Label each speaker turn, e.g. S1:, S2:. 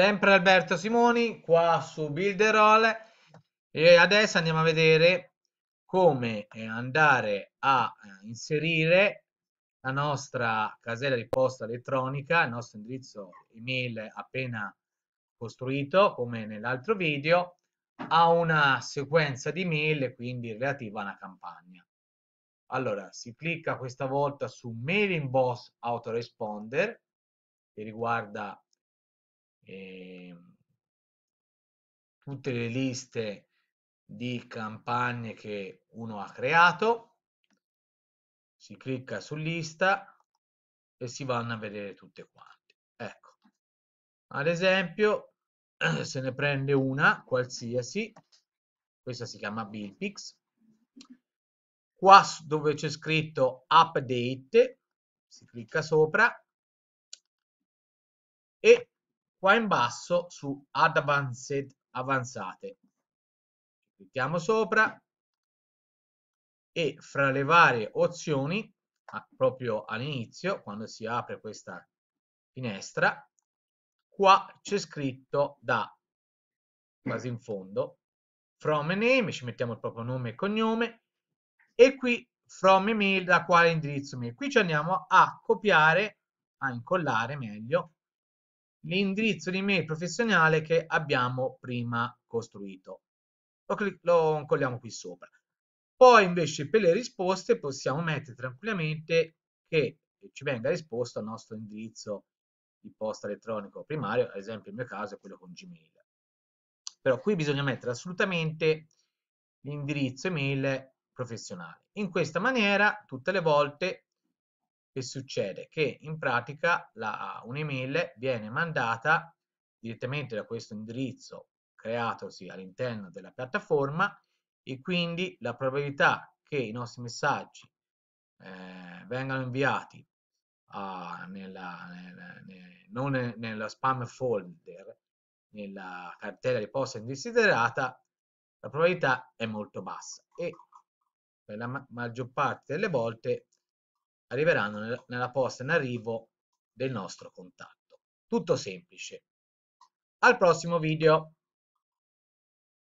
S1: sempre Alberto Simoni qua su Builderall e adesso andiamo a vedere come eh, andare a eh, inserire la nostra casella di posta elettronica, il nostro indirizzo email appena costruito come nell'altro video a una sequenza di mail quindi relativa a una campagna. Allora si clicca questa volta su Mailing Boss Autoresponder che riguarda Ehm, tutte le liste di campagne che uno ha creato, si clicca su lista e si vanno a vedere tutte quante. Ecco, ad esempio se ne prende una qualsiasi, questa si chiama Billpix, qua dove c'è scritto update si clicca sopra e qua in basso su Advanced Avanzate. Clicchiamo sopra e fra le varie opzioni, proprio all'inizio, quando si apre questa finestra, qua c'è scritto da quasi in fondo, from a name, ci mettiamo il proprio nome e cognome, e qui from email, da quale indirizzo mail. Qui ci andiamo a copiare, a incollare meglio, l'indirizzo di mail professionale che abbiamo prima costruito. Lo, lo incolliamo qui sopra. Poi invece per le risposte possiamo mettere tranquillamente che ci venga risposto al nostro indirizzo di posta elettronico primario, ad esempio nel mio caso è quello con Gmail. Però qui bisogna mettere assolutamente l'indirizzo email professionale. In questa maniera tutte le volte che succede? Che in pratica un'email viene mandata direttamente da questo indirizzo creatosi all'interno della piattaforma e quindi la probabilità che i nostri messaggi eh, vengano inviati a, nella, nella, nel, non nella spam folder, nella cartella di posta indesiderata, la probabilità è molto bassa e per la ma maggior parte delle volte arriveranno nella posta in arrivo del nostro contatto. Tutto semplice. Al prossimo video!